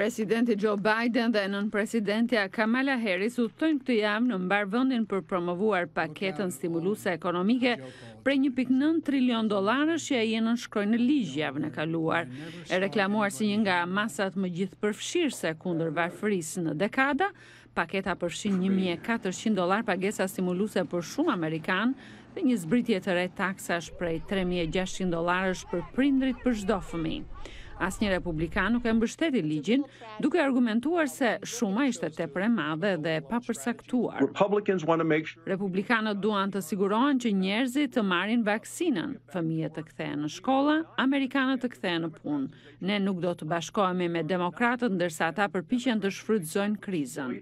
presidenti Joe Biden dhe nën presidentja Kamala Harris u thënë këtë jam në mbar vëndin për promovuar paketën stimuluse ekonomike prej 1.9 trilion dolarës që e jenë nënshkrojnë në javën në kaluar, e reklamuar si një nga masat më gjithë përfshirë se kundër varfërisë në dekada, paketa përshin 1.400 dollar pagesa stimuluse për shumë Amerikanë, një zbritje të re taksash prej 3600 dollarësh për prindrit për çdo fëmijë. Asnjë republikan nuk e mbështeti ligjin, duke argumentuar se shuma ishte tepër e madhe dhe pa përsaktuar. Republikanët duan të sigurohen që njerëzit të marrin vaksinën, fëmijët të kthehen në shkolla, amerikanët të kthehen në punë. Ne nuk do të bashkohemi me demokratët ndërsa ata përpiqen të shfrytëzojnë krizën.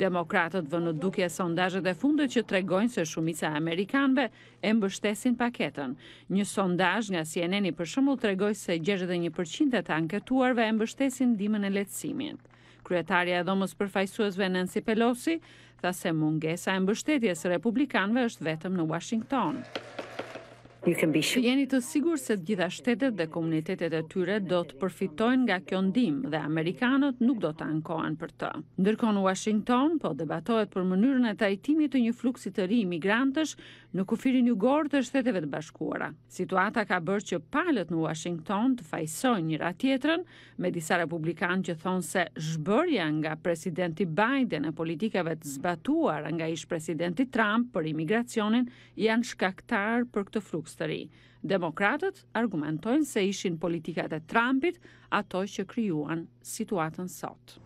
Demokratët vë në duke e sondajet e fundet që tregojnë se shumica Amerikanve e mbështesin paketën. Një sondaj nga CNN-i për shumull tregojnë se 61% të anketuarve e mbështesin dimën e letësimin. Kryetarja e dhomës përfajsuesve Nancy Pelosi tha se mungesa e mbështetjes e Republikanve është vetëm në Washington jeni të sigur se të gjitha shtetet dhe komunitetet e tyre do të përfitojnë nga kjo ndim dhe Amerikanët nuk do të ankohen për të. në Washington po debatohet për mënyrën e tajtimit të një fluksit të ri imigrantësh në kufirin jugor të shteteve të bashkuara. Situata ka bërë që palët në Washington të fajsojnë njëra tjetrën me disa republikanë që thonë se zhbërja nga presidenti Biden e politikave të zbatuar nga ish presidenti Trump për imigracionin janë shkaktar për këtë fluks të ri. Demokratët argumentojnë se ishin politikat e Trumpit ato që kryuan situatën sotë.